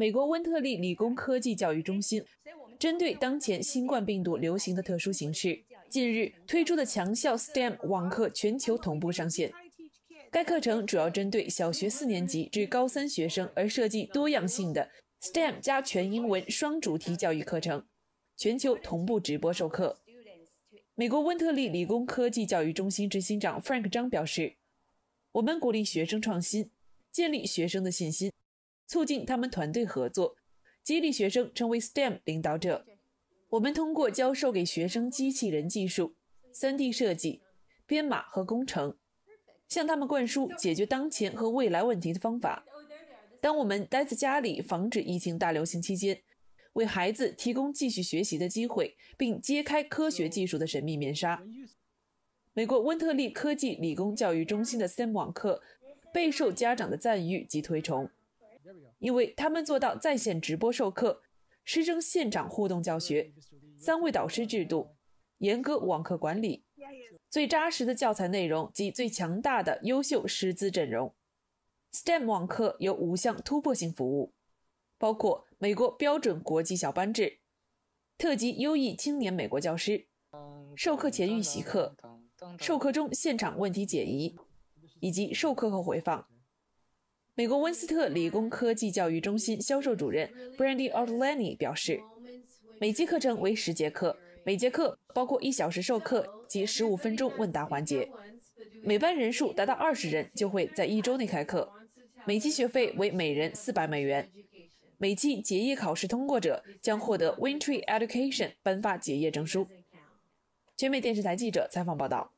美国温特利理工科技教育中心针对当前新冠病毒流行的特殊形式，近日推出的强效 STEM 网课全球同步上线。该课程主要针对小学四年级至高三学生而设计，多样性的 STEM 加全英文双主题教育课程，全球同步直播授课。美国温特利理工科技教育中心执行长 Frank 张表示：“我们鼓励学生创新，建立学生的信心。”促进他们团队合作，激励学生成为 STEM 领导者。我们通过教授给学生机器人技术、3D 设计、编码和工程，向他们灌输解决当前和未来问题的方法。当我们待在家里防止疫情大流行期间，为孩子提供继续学习的机会，并揭开科学技术的神秘面纱。美国温特利科技理工教育中心的 STEM 网课备受家长的赞誉及推崇。因为他们做到在线直播授课、师生现场互动教学、三位导师制度、严格网课管理、最扎实的教材内容及最强大的优秀师资阵容。STEM 网课有五项突破性服务，包括美国标准国际小班制、特级优异青年美国教师、授课前预习课、授课中现场问题解疑，以及授课后回放。美国温斯特理工科技教育中心销售主任 b r a n d y o u d l a n i 表示，每期课程为十节课，每节课包括一小时授课及十五分钟问答环节。每班人数达到二十人就会在一周内开课。每期学费为每人四百美元。每期结业考试通过者将获得 Winter Education 颁发结业证书。全美电视台记者采访报道。